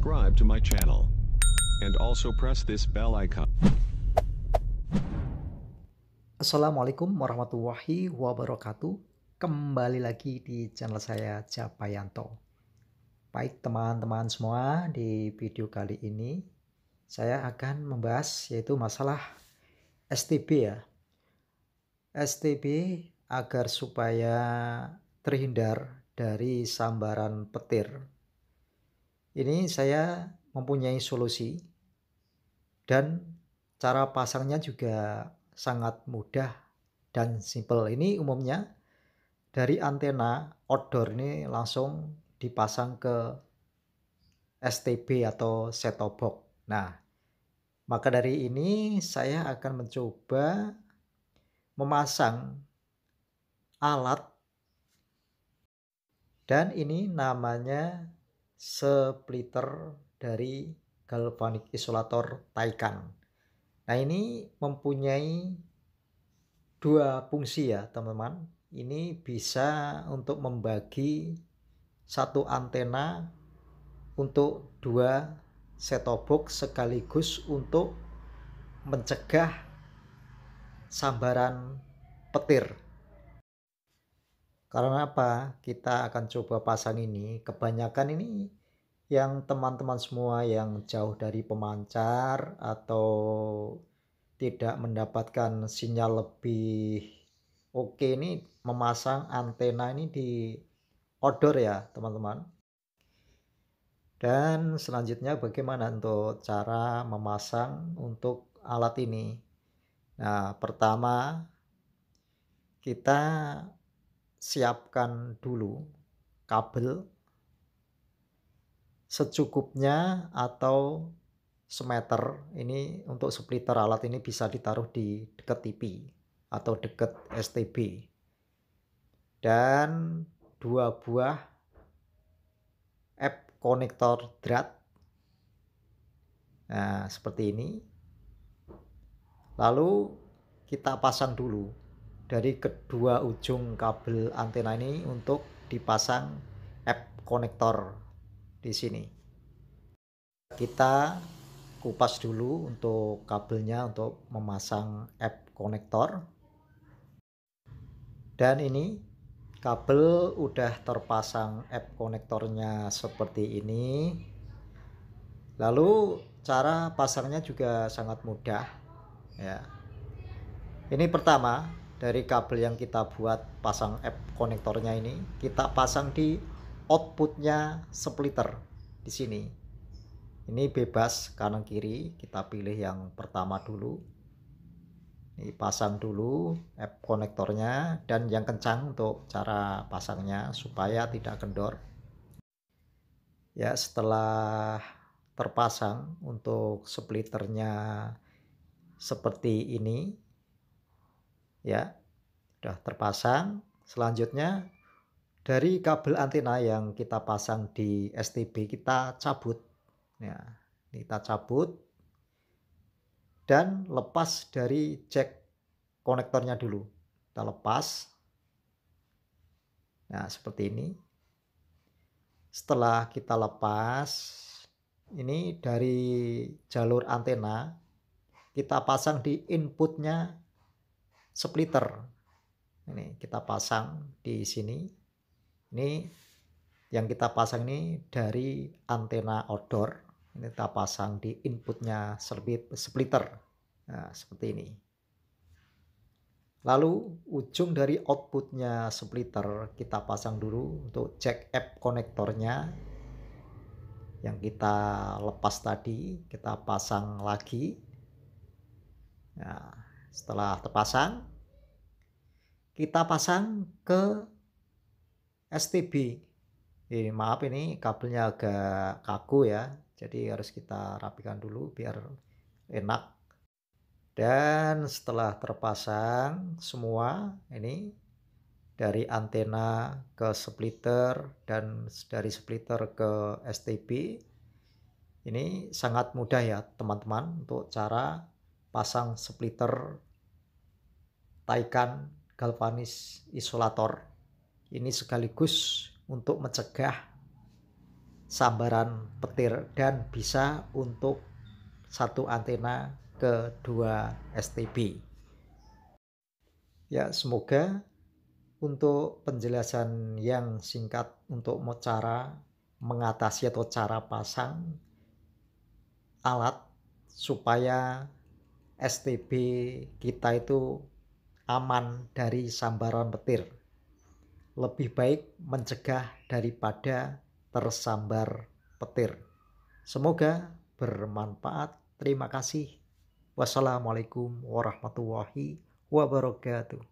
subscribe to my channel. And also press this bell icon. Assalamualaikum warahmatullahi wabarakatuh. Kembali lagi di channel saya Japayanto. Baik teman-teman semua, di video kali ini saya akan membahas yaitu masalah STB ya. STB agar supaya terhindar dari sambaran petir ini saya mempunyai solusi dan cara pasangnya juga sangat mudah dan simple. Ini umumnya dari antena outdoor ini langsung dipasang ke STB atau set-top box. Nah, maka dari ini saya akan mencoba memasang alat dan ini namanya splitter dari galvanic isolator Taikan. Nah ini mempunyai dua fungsi ya teman-teman. Ini bisa untuk membagi satu antena untuk dua set box sekaligus untuk mencegah sambaran petir karena apa? Kita akan coba pasang ini. Kebanyakan ini yang teman-teman semua yang jauh dari pemancar atau tidak mendapatkan sinyal lebih oke ini memasang antena ini di outdoor ya teman-teman. Dan selanjutnya bagaimana untuk cara memasang untuk alat ini. Nah pertama kita siapkan dulu kabel secukupnya atau semeter ini untuk splitter alat ini bisa ditaruh di dekat TV atau dekat STB dan dua buah app konektor drat nah seperti ini lalu kita pasang dulu dari kedua ujung kabel antena ini untuk dipasang app konektor di sini. Kita kupas dulu untuk kabelnya untuk memasang app konektor. Dan ini kabel udah terpasang app konektornya seperti ini. Lalu cara pasangnya juga sangat mudah ya. Ini pertama, dari kabel yang kita buat pasang app konektornya ini kita pasang di outputnya splitter di sini ini bebas kanan kiri kita pilih yang pertama dulu ini pasang dulu app konektornya dan yang kencang untuk cara pasangnya supaya tidak kendor ya setelah terpasang untuk splitternya seperti ini ya sudah terpasang selanjutnya dari kabel antena yang kita pasang di STB kita cabut ya kita cabut dan lepas dari jack konektornya dulu kita lepas nah seperti ini setelah kita lepas ini dari jalur antena kita pasang di inputnya splitter. Ini kita pasang di sini. Ini yang kita pasang ini dari antena outdoor. Ini kita pasang di inputnya splitter. Nah, seperti ini. Lalu ujung dari outputnya splitter kita pasang dulu untuk jack app konektornya yang kita lepas tadi kita pasang lagi. Nah, setelah terpasang, kita pasang ke STB. Eh, maaf ini kabelnya agak kaku ya. Jadi harus kita rapikan dulu biar enak. Dan setelah terpasang semua ini dari antena ke splitter dan dari splitter ke STB ini sangat mudah ya teman-teman untuk cara pasang splitter, taikan, galvanis, isolator. Ini sekaligus untuk mencegah sambaran petir dan bisa untuk satu antena ke dua STB. Ya, semoga untuk penjelasan yang singkat untuk cara mengatasi atau cara pasang alat supaya STB kita itu aman dari sambaran petir. Lebih baik mencegah daripada tersambar petir. Semoga bermanfaat. Terima kasih. Wassalamualaikum warahmatullahi wabarakatuh.